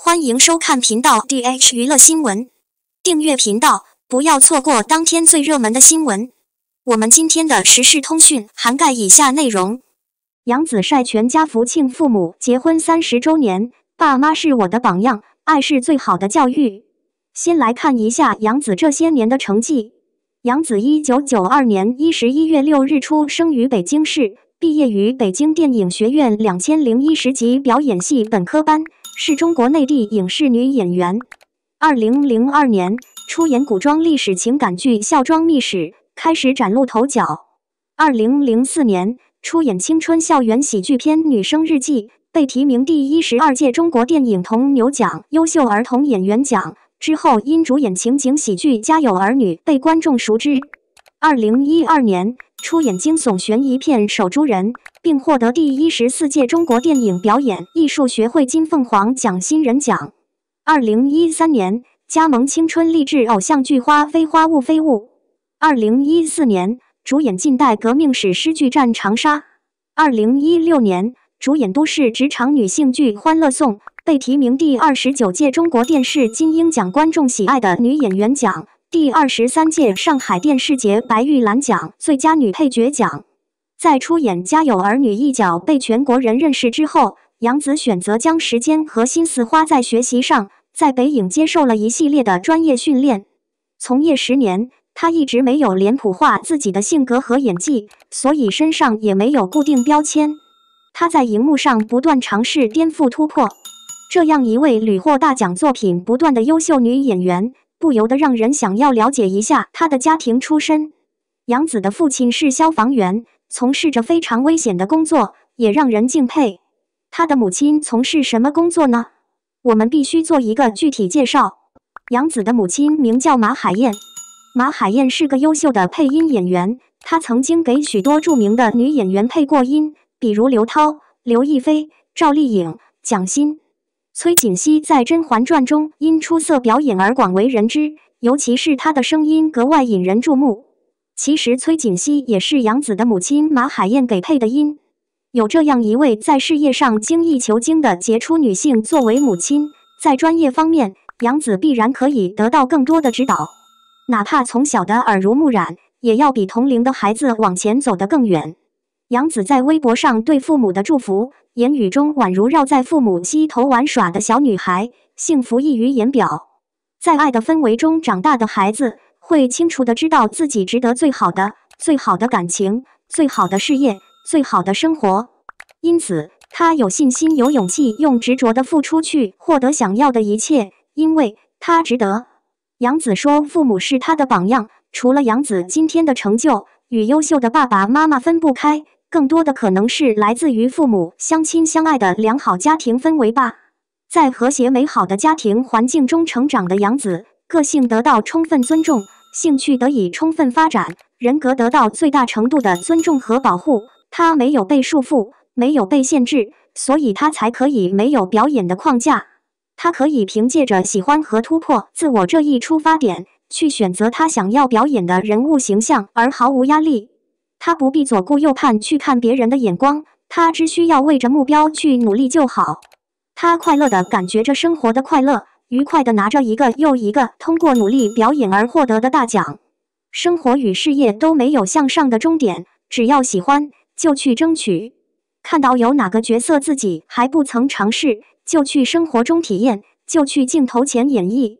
欢迎收看频道 DH 娱乐新闻，订阅频道不要错过当天最热门的新闻。我们今天的时事通讯涵盖以下内容：杨子晒全家福庆父母结婚三十周年，爸妈是我的榜样，爱是最好的教育。先来看一下杨子这些年的成绩。杨子，一九九二年一十一月六日出生于北京市，毕业于北京电影学院两千零一十级表演系本科班。是中国内地影视女演员。二零零二年，出演古装历史情感剧《孝庄秘史》，开始崭露头角。二零零四年，出演青春校园喜剧片《女生日记》，被提名第十二届中国电影铜牛奖优秀儿童演员奖。之后，因主演情景喜剧《家有儿女》，被观众熟知。二零一二年。出演惊悚悬疑片《守株人》，并获得第一十四届中国电影表演艺术学会金凤凰奖新人奖。二零一三年加盟青春励志偶像剧《花非花雾非雾》。二零一四年主演近代革命史诗剧《战长沙》。二零一六年主演都市职场女性剧《欢乐颂》，被提名第二十九届中国电视金鹰奖观众喜爱的女演员奖。第二十三届上海电视节白玉兰奖最佳女配角奖，在出演《家有儿女》一角被全国人认识之后，杨紫选择将时间和心思花在学习上，在北影接受了一系列的专业训练。从业十年，她一直没有脸谱化自己的性格和演技，所以身上也没有固定标签。她在荧幕上不断尝试颠覆突破。这样一位屡获大奖、作品不断的优秀女演员。不由得让人想要了解一下他的家庭出身。杨子的父亲是消防员，从事着非常危险的工作，也让人敬佩。他的母亲从事什么工作呢？我们必须做一个具体介绍。杨子的母亲名叫马海燕，马海燕是个优秀的配音演员，她曾经给许多著名的女演员配过音，比如刘涛、刘亦菲、赵丽颖、蒋欣。崔锦汐在《甄嬛传》中因出色表演而广为人知，尤其是她的声音格外引人注目。其实，崔锦汐也是杨子的母亲马海燕给配的音。有这样一位在事业上精益求精的杰出女性作为母亲，在专业方面，杨子必然可以得到更多的指导。哪怕从小的耳濡目染，也要比同龄的孩子往前走得更远。杨子在微博上对父母的祝福。言语中宛如绕在父母膝头玩耍的小女孩，幸福溢于言表。在爱的氛围中长大的孩子，会清楚地知道自己值得最好的、最好的感情、最好的事业、最好的生活。因此，他有信心、有勇气，用执着的付出去获得想要的一切，因为他值得。杨子说，父母是他的榜样，除了杨子今天的成就，与优秀的爸爸妈妈分不开。更多的可能是来自于父母相亲相爱的良好家庭氛围吧，在和谐美好的家庭环境中成长的杨子，个性得到充分尊重，兴趣得以充分发展，人格得到最大程度的尊重和保护。他没有被束缚，没有被限制，所以他才可以没有表演的框架，他可以凭借着喜欢和突破自我这一出发点，去选择他想要表演的人物形象，而毫无压力。他不必左顾右盼去看别人的眼光，他只需要为着目标去努力就好。他快乐的感觉着生活的快乐，愉快的拿着一个又一个通过努力表演而获得的大奖。生活与事业都没有向上的终点，只要喜欢就去争取。看到有哪个角色自己还不曾尝试，就去生活中体验，就去镜头前演绎。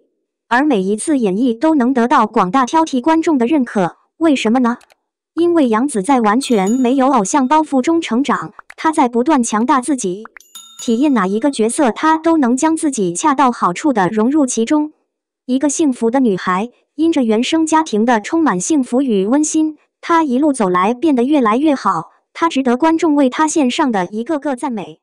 而每一次演绎都能得到广大挑剔观众的认可，为什么呢？因为杨子在完全没有偶像包袱中成长，她在不断强大自己，体验哪一个角色，她都能将自己恰到好处的融入其中。一个幸福的女孩，因着原生家庭的充满幸福与温馨，她一路走来变得越来越好，她值得观众为她献上的一个个赞美。